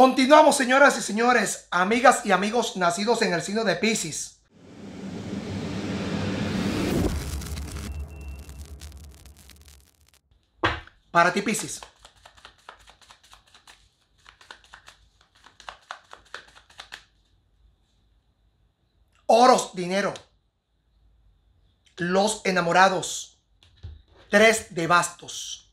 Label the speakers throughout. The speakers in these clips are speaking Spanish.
Speaker 1: Continuamos, señoras y señores, amigas y amigos nacidos en el signo de Pisces. Para ti, Pisces. Oros, dinero. Los enamorados. Tres de bastos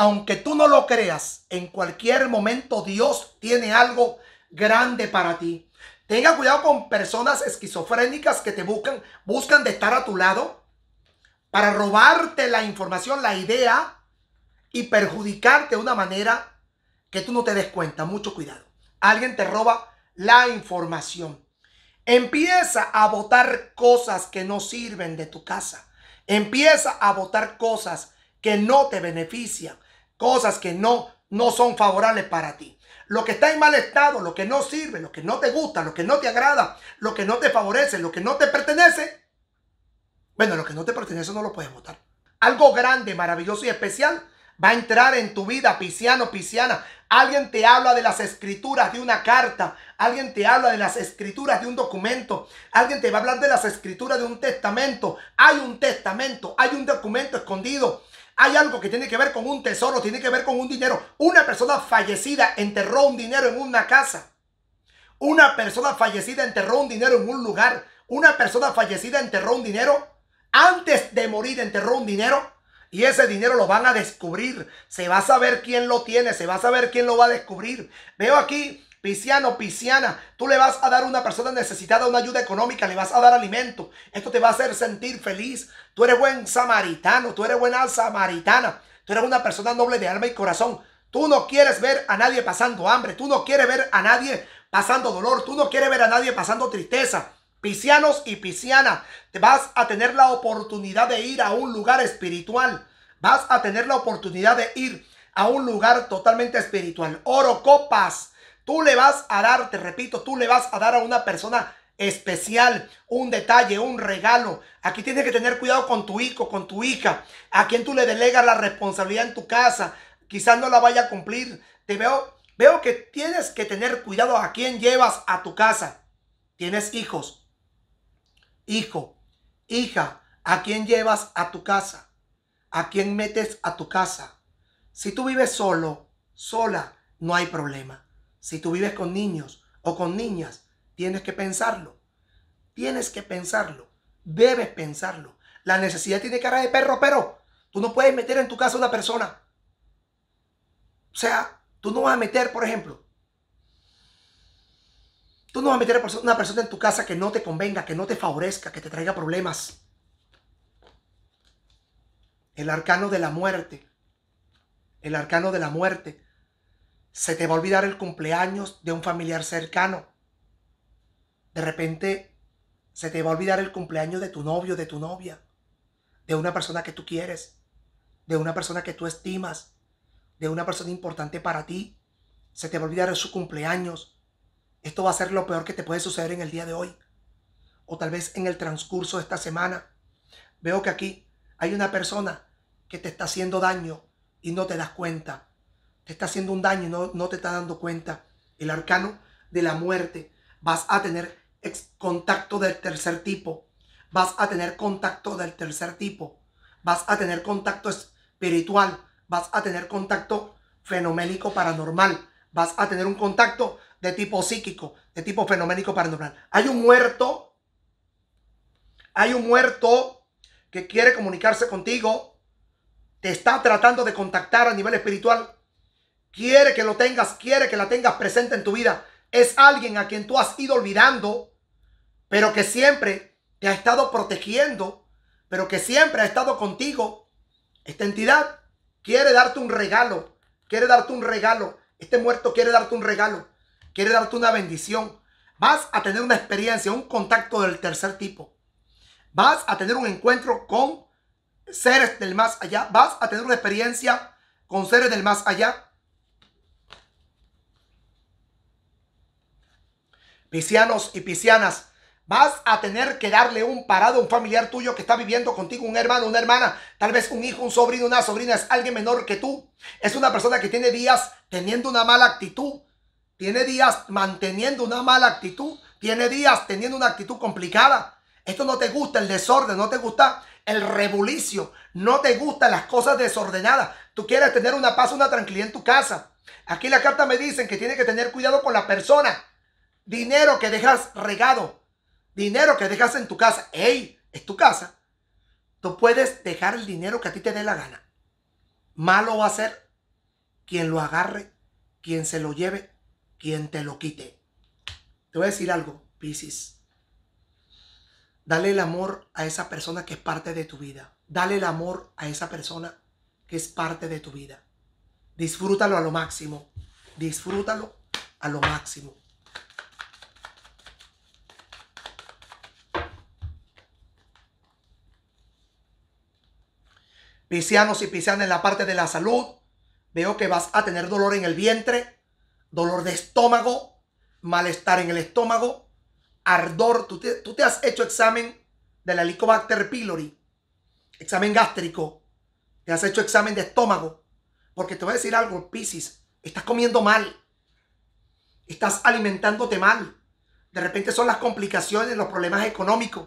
Speaker 1: aunque tú no lo creas, en cualquier momento Dios tiene algo grande para ti. Tenga cuidado con personas esquizofrénicas que te buscan, buscan de estar a tu lado para robarte la información, la idea y perjudicarte de una manera que tú no te des cuenta. Mucho cuidado. Alguien te roba la información. Empieza a votar cosas que no sirven de tu casa. Empieza a votar cosas que no te benefician cosas que no, no son favorables para ti. Lo que está en mal estado, lo que no sirve, lo que no te gusta, lo que no te agrada, lo que no te favorece, lo que no te pertenece. Bueno, lo que no te pertenece no lo puedes votar. Algo grande, maravilloso y especial va a entrar en tu vida, pisciano, pisciana. Alguien te habla de las escrituras de una carta, alguien te habla de las escrituras de un documento, alguien te va a hablar de las escrituras de un testamento. Hay un testamento, hay un documento escondido, hay algo que tiene que ver con un tesoro, tiene que ver con un dinero. Una persona fallecida enterró un dinero en una casa. Una persona fallecida enterró un dinero en un lugar. Una persona fallecida enterró un dinero. Antes de morir enterró un dinero. Y ese dinero lo van a descubrir. Se va a saber quién lo tiene. Se va a saber quién lo va a descubrir. Veo aquí Pisiano, pisciana, tú le vas a dar a una persona necesitada una ayuda económica, le vas a dar alimento. Esto te va a hacer sentir feliz. Tú eres buen samaritano, tú eres buena samaritana, tú eres una persona noble de alma y corazón. Tú no quieres ver a nadie pasando hambre, tú no quieres ver a nadie pasando dolor, tú no quieres ver a nadie pasando tristeza. Piscianos y pisciana, te vas a tener la oportunidad de ir a un lugar espiritual. Vas a tener la oportunidad de ir a un lugar totalmente espiritual. Oro copas Tú le vas a dar, te repito, tú le vas a dar a una persona especial, un detalle, un regalo. Aquí tienes que tener cuidado con tu hijo, con tu hija, a quien tú le delegas la responsabilidad en tu casa. Quizás no la vaya a cumplir. Te veo, veo que tienes que tener cuidado a quien llevas a tu casa. Tienes hijos, hijo, hija, a quien llevas a tu casa, a quien metes a tu casa. Si tú vives solo, sola, no hay problema. Si tú vives con niños o con niñas, tienes que pensarlo. Tienes que pensarlo. Debes pensarlo. La necesidad tiene cara de perro, pero tú no puedes meter en tu casa a una persona. O sea, tú no vas a meter, por ejemplo, tú no vas a meter una persona en tu casa que no te convenga, que no te favorezca, que te traiga problemas. El arcano de la muerte. El arcano de la muerte se te va a olvidar el cumpleaños de un familiar cercano. De repente se te va a olvidar el cumpleaños de tu novio, de tu novia, de una persona que tú quieres, de una persona que tú estimas, de una persona importante para ti. Se te va a olvidar su cumpleaños. Esto va a ser lo peor que te puede suceder en el día de hoy. O tal vez en el transcurso de esta semana. Veo que aquí hay una persona que te está haciendo daño y no te das cuenta está haciendo un daño y no, no te está dando cuenta. El arcano de la muerte. Vas a tener contacto del tercer tipo. Vas a tener contacto del tercer tipo. Vas a tener contacto espiritual. Vas a tener contacto fenoménico paranormal. Vas a tener un contacto de tipo psíquico, de tipo fenoménico paranormal. Hay un muerto. Hay un muerto que quiere comunicarse contigo. Te está tratando de contactar a nivel espiritual quiere que lo tengas, quiere que la tengas presente en tu vida. Es alguien a quien tú has ido olvidando, pero que siempre te ha estado protegiendo, pero que siempre ha estado contigo. Esta entidad quiere darte un regalo, quiere darte un regalo. Este muerto quiere darte un regalo, quiere darte una bendición. Vas a tener una experiencia, un contacto del tercer tipo. Vas a tener un encuentro con seres del más allá. Vas a tener una experiencia con seres del más allá Pisianos y pisianas, vas a tener que darle un parado a un familiar tuyo que está viviendo contigo, un hermano, una hermana, tal vez un hijo, un sobrino, una sobrina, es alguien menor que tú. Es una persona que tiene días teniendo una mala actitud, tiene días manteniendo una mala actitud, tiene días teniendo una actitud complicada. Esto no te gusta el desorden, no te gusta el rebulicio, no te gustan las cosas desordenadas. Tú quieres tener una paz, una tranquilidad en tu casa. Aquí la carta me dice que tiene que tener cuidado con la persona dinero que dejas regado, dinero que dejas en tu casa, ¡ey! Es tu casa. Tú puedes dejar el dinero que a ti te dé la gana. Malo va a ser quien lo agarre, quien se lo lleve, quien te lo quite. Te voy a decir algo, Piscis. Dale el amor a esa persona que es parte de tu vida. Dale el amor a esa persona que es parte de tu vida. Disfrútalo a lo máximo. Disfrútalo a lo máximo. Piscianos y piscianas en la parte de la salud, veo que vas a tener dolor en el vientre, dolor de estómago, malestar en el estómago, ardor. Tú te, has hecho examen de la Helicobacter pylori, examen gástrico, te has hecho examen de estómago, porque te voy a decir algo, Piscis, estás comiendo mal, estás alimentándote mal. De repente son las complicaciones, los problemas económicos,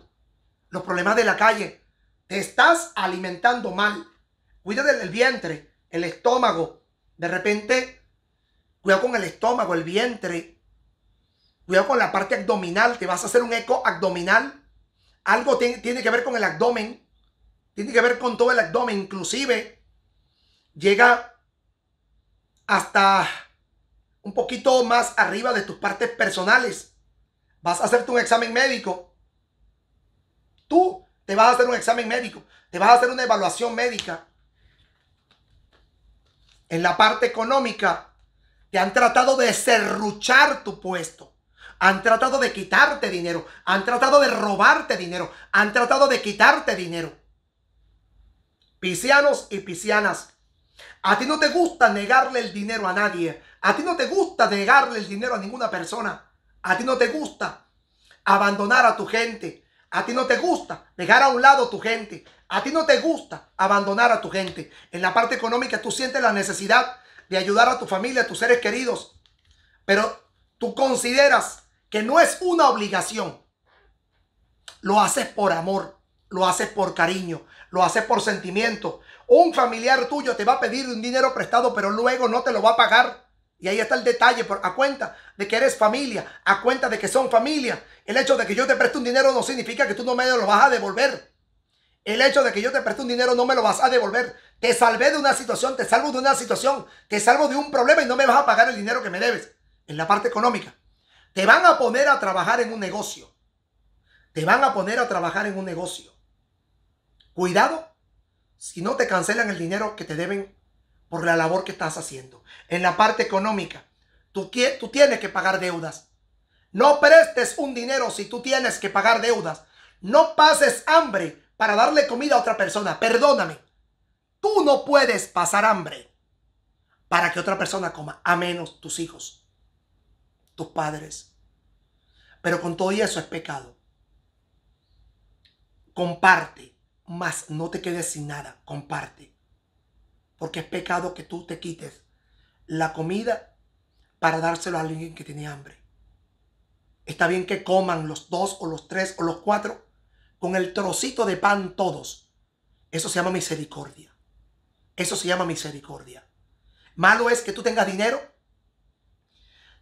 Speaker 1: los problemas de la calle. Te estás alimentando mal. Cuídate del vientre, el estómago. De repente, cuidado con el estómago, el vientre. Cuidado con la parte abdominal. Te vas a hacer un eco abdominal. Algo tiene que ver con el abdomen. Tiene que ver con todo el abdomen. Inclusive llega hasta un poquito más arriba de tus partes personales. Vas a hacerte un examen médico. Tú te vas a hacer un examen médico. Te vas a hacer una evaluación médica en la parte económica, te han tratado de serruchar tu puesto. Han tratado de quitarte dinero. Han tratado de robarte dinero. Han tratado de quitarte dinero. Pisianos y pisianas, a ti no te gusta negarle el dinero a nadie. A ti no te gusta negarle el dinero a ninguna persona. A ti no te gusta abandonar a tu gente. A ti no te gusta dejar a un lado tu gente. A ti no te gusta abandonar a tu gente. En la parte económica tú sientes la necesidad de ayudar a tu familia, a tus seres queridos. Pero tú consideras que no es una obligación. Lo haces por amor, lo haces por cariño, lo haces por sentimiento. Un familiar tuyo te va a pedir un dinero prestado, pero luego no te lo va a pagar. Y ahí está el detalle, por, a cuenta de que eres familia, a cuenta de que son familia. El hecho de que yo te preste un dinero no significa que tú no me lo vas a devolver. El hecho de que yo te preste un dinero no me lo vas a devolver. Te salvé de una situación, te salvo de una situación, te salvo de un problema y no me vas a pagar el dinero que me debes. En la parte económica. Te van a poner a trabajar en un negocio. Te van a poner a trabajar en un negocio. Cuidado si no te cancelan el dinero que te deben por la labor que estás haciendo. En la parte económica, tú, tú tienes que pagar deudas. No prestes un dinero si tú tienes que pagar deudas. No pases hambre para darle comida a otra persona. Perdóname. Tú no puedes pasar hambre para que otra persona coma, a menos tus hijos, tus padres. Pero con todo eso es pecado. Comparte, más no te quedes sin nada. Comparte porque es pecado que tú te quites la comida para dárselo a alguien que tiene hambre. Está bien que coman los dos o los tres o los cuatro con el trocito de pan todos. Eso se llama misericordia. Eso se llama misericordia. Malo es que tú tengas dinero,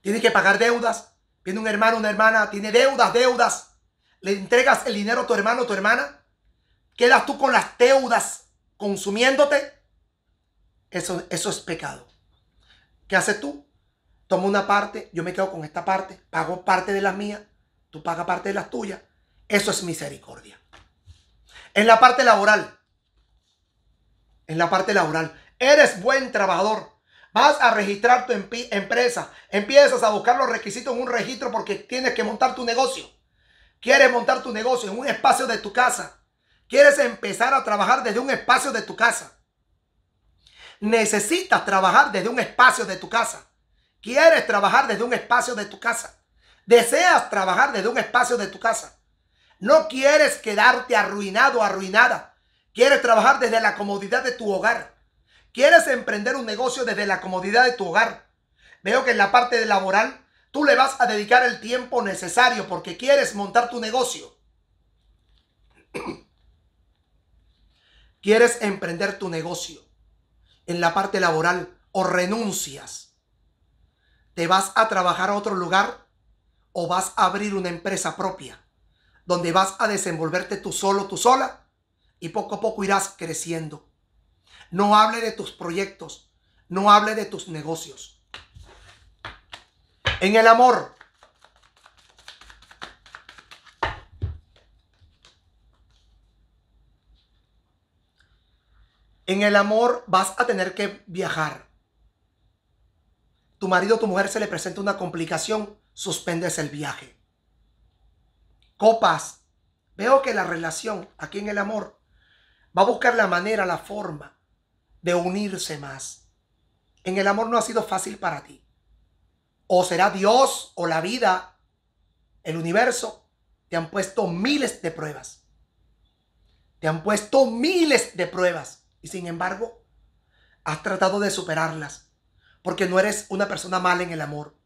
Speaker 1: tienes que pagar deudas, viene un hermano, una hermana, tiene deudas, deudas, le entregas el dinero a tu hermano, a tu hermana, quedas tú con las deudas consumiéndote eso, es pecado. ¿Qué haces tú? Toma una parte, yo me quedo con esta parte, pago parte de las mías, tú pagas parte de las tuyas. Eso es misericordia. En la parte laboral, en la parte laboral, eres buen trabajador. Vas a registrar tu empresa. Empiezas a buscar los requisitos en un registro porque tienes que montar tu negocio. Quieres montar tu negocio en un espacio de tu casa. Quieres empezar a trabajar desde un espacio de tu casa. Necesitas trabajar desde un espacio de tu casa. Quieres trabajar desde un espacio de tu casa. Deseas trabajar desde un espacio de tu casa. No quieres quedarte arruinado o arruinada. Quieres trabajar desde la comodidad de tu hogar. Quieres emprender un negocio desde la comodidad de tu hogar. Veo que en la parte de laboral tú le vas a dedicar el tiempo necesario porque quieres montar tu negocio. quieres emprender tu negocio en la parte laboral o renuncias, te vas a trabajar a otro lugar o vas a abrir una empresa propia donde vas a desenvolverte tú solo, tú sola y poco a poco irás creciendo. No hable de tus proyectos, no hable de tus negocios. En el amor, En el amor vas a tener que viajar. Tu marido o tu mujer se le presenta una complicación, suspendes el viaje. Copas, veo que la relación aquí en el amor va a buscar la manera, la forma de unirse más. En el amor no ha sido fácil para ti. O será Dios o la vida, el universo, te han puesto miles de pruebas. Te han puesto miles de pruebas y sin embargo has tratado de superarlas porque no eres una persona mala en el amor.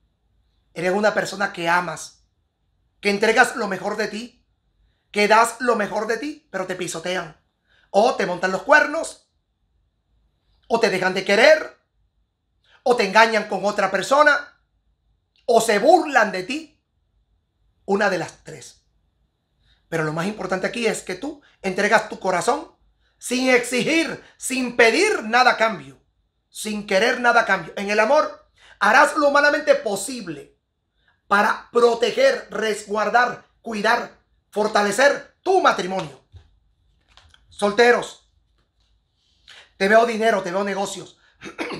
Speaker 1: Eres una persona que amas, que entregas lo mejor de ti, que das lo mejor de ti, pero te pisotean. O te montan los cuernos, o te dejan de querer, o te engañan con otra persona, o se burlan de ti. Una de las tres. Pero lo más importante aquí es que tú entregas tu corazón sin exigir, sin pedir nada cambio, sin querer nada cambio. En el amor harás lo humanamente posible para proteger, resguardar, cuidar, fortalecer tu matrimonio. Solteros, te veo dinero, te veo negocios.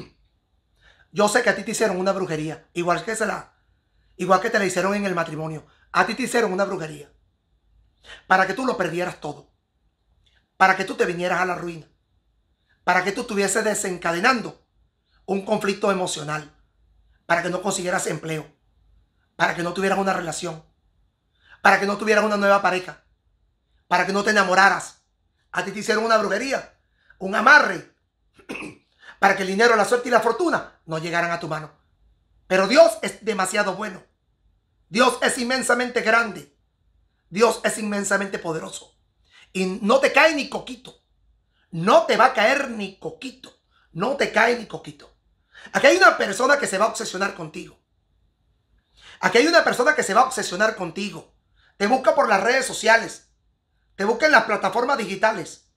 Speaker 1: Yo sé que a ti te hicieron una brujería, igual que se la, igual que te la hicieron en el matrimonio. A ti te hicieron una brujería para que tú lo perdieras todo para que tú te vinieras a la ruina, para que tú estuvieses desencadenando un conflicto emocional, para que no consiguieras empleo, para que no tuvieras una relación, para que no tuvieras una nueva pareja, para que no te enamoraras. A ti te hicieron una brujería, un amarre, para que el dinero, la suerte y la fortuna no llegaran a tu mano. Pero Dios es demasiado bueno. Dios es inmensamente grande. Dios es inmensamente poderoso. Y no te cae ni coquito. No te va a caer ni coquito. No te cae ni coquito. Aquí hay una persona que se va a obsesionar contigo. Aquí hay una persona que se va a obsesionar contigo. Te busca por las redes sociales. Te busca en las plataformas digitales.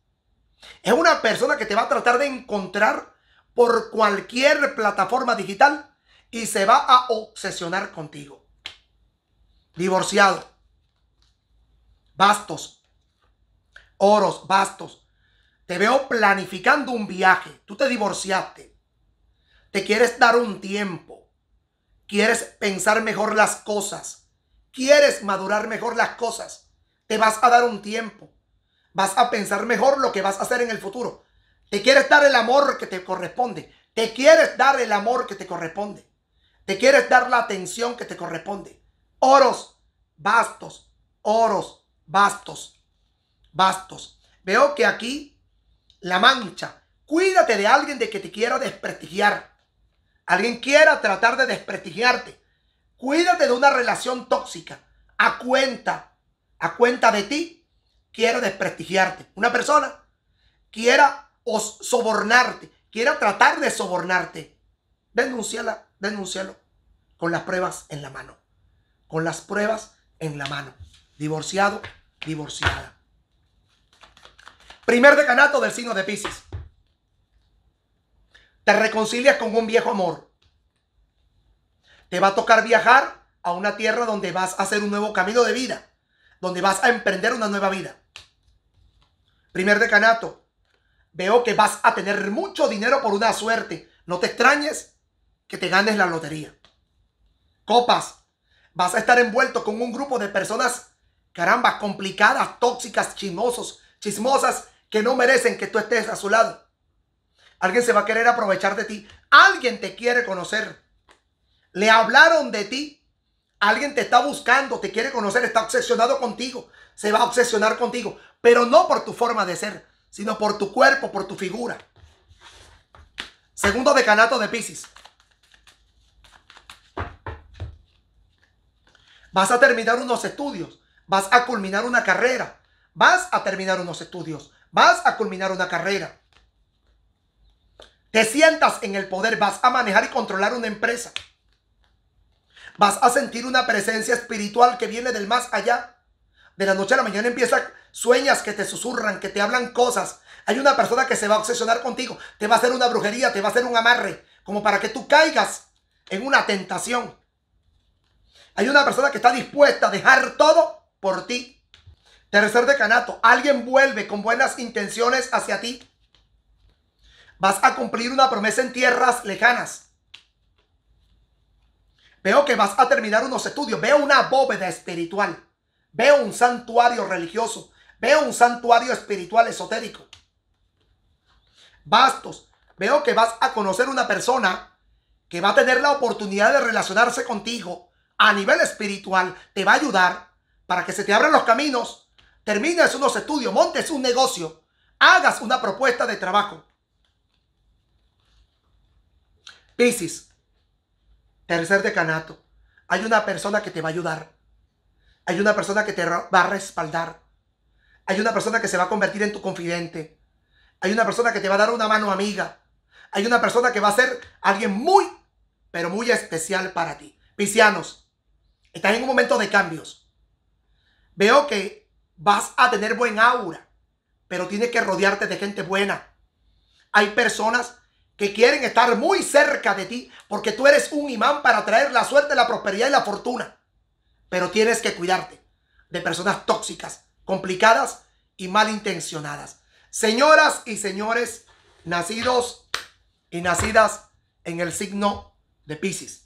Speaker 1: Es una persona que te va a tratar de encontrar por cualquier plataforma digital y se va a obsesionar contigo. Divorciado. Bastos, Oros, Bastos, te veo planificando un viaje. Tú te divorciaste. Te quieres dar un tiempo. Quieres pensar mejor las cosas. Quieres madurar mejor las cosas. Te vas a dar un tiempo. Vas a pensar mejor lo que vas a hacer en el futuro. Te quieres dar el amor que te corresponde. Te quieres dar el amor que te corresponde. Te quieres dar la atención que te corresponde. Oros, bastos, oros, bastos. Bastos. Veo que aquí la mancha. Cuídate de alguien de que te quiera desprestigiar. Alguien quiera tratar de desprestigiarte. Cuídate de una relación tóxica. A cuenta, a cuenta de ti, quiero desprestigiarte. Una persona quiera sobornarte, quiera tratar de sobornarte. Denúnciala, denúncialo con las pruebas en la mano. Con las pruebas en la mano. Divorciado, divorciada. Primer decanato del signo de Pisces. Te reconcilias con un viejo amor. Te va a tocar viajar a una tierra donde vas a hacer un nuevo camino de vida, donde vas a emprender una nueva vida. Primer decanato. Veo que vas a tener mucho dinero por una suerte. No te extrañes que te ganes la lotería. Copas. Vas a estar envuelto con un grupo de personas, carambas, complicadas, tóxicas, chismosos, chismosas que no merecen que tú estés a su lado. Alguien se va a querer aprovechar de ti. Alguien te quiere conocer. Le hablaron de ti. Alguien te está buscando, te quiere conocer, está obsesionado contigo. Se va a obsesionar contigo. Pero no por tu forma de ser, sino por tu cuerpo, por tu figura. Segundo decanato de Pisces. Vas a terminar unos estudios. Vas a culminar una carrera. Vas a terminar unos estudios. Vas a culminar una carrera. Te sientas en el poder, vas a manejar y controlar una empresa. Vas a sentir una presencia espiritual que viene del más allá. De la noche a la mañana empieza sueñas que te susurran, que te hablan cosas. Hay una persona que se va a obsesionar contigo, te va a hacer una brujería, te va a hacer un amarre, como para que tú caigas en una tentación. Hay una persona que está dispuesta a dejar todo por ti Tercer decanato, alguien vuelve con buenas intenciones hacia ti. Vas a cumplir una promesa en tierras lejanas. Veo que vas a terminar unos estudios. Veo una bóveda espiritual. Veo un santuario religioso. Veo un santuario espiritual esotérico. Bastos. Veo que vas a conocer una persona que va a tener la oportunidad de relacionarse contigo a nivel espiritual. Te va a ayudar para que se te abran los caminos termines unos estudios, montes un negocio, hagas una propuesta de trabajo. Piscis, tercer decanato, hay una persona que te va a ayudar. Hay una persona que te va a respaldar. Hay una persona que se va a convertir en tu confidente. Hay una persona que te va a dar una mano amiga. Hay una persona que va a ser alguien muy, pero muy especial para ti. Piscianos, estás en un momento de cambios. Veo que Vas a tener buen aura, pero tienes que rodearte de gente buena. Hay personas que quieren estar muy cerca de ti porque tú eres un imán para traer la suerte, la prosperidad y la fortuna. Pero tienes que cuidarte de personas tóxicas, complicadas y malintencionadas. Señoras y señores, nacidos y nacidas en el signo de Pisces.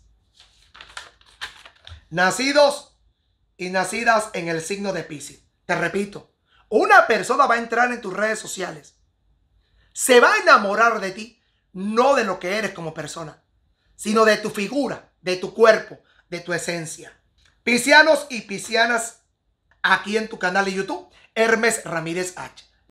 Speaker 1: Nacidos y nacidas en el signo de Pisces. Te repito, una persona va a entrar en tus redes sociales. Se va a enamorar de ti, no de lo que eres como persona, sino de tu figura, de tu cuerpo, de tu esencia. Piscianos y piscianas, aquí en tu canal de YouTube, Hermes Ramírez H.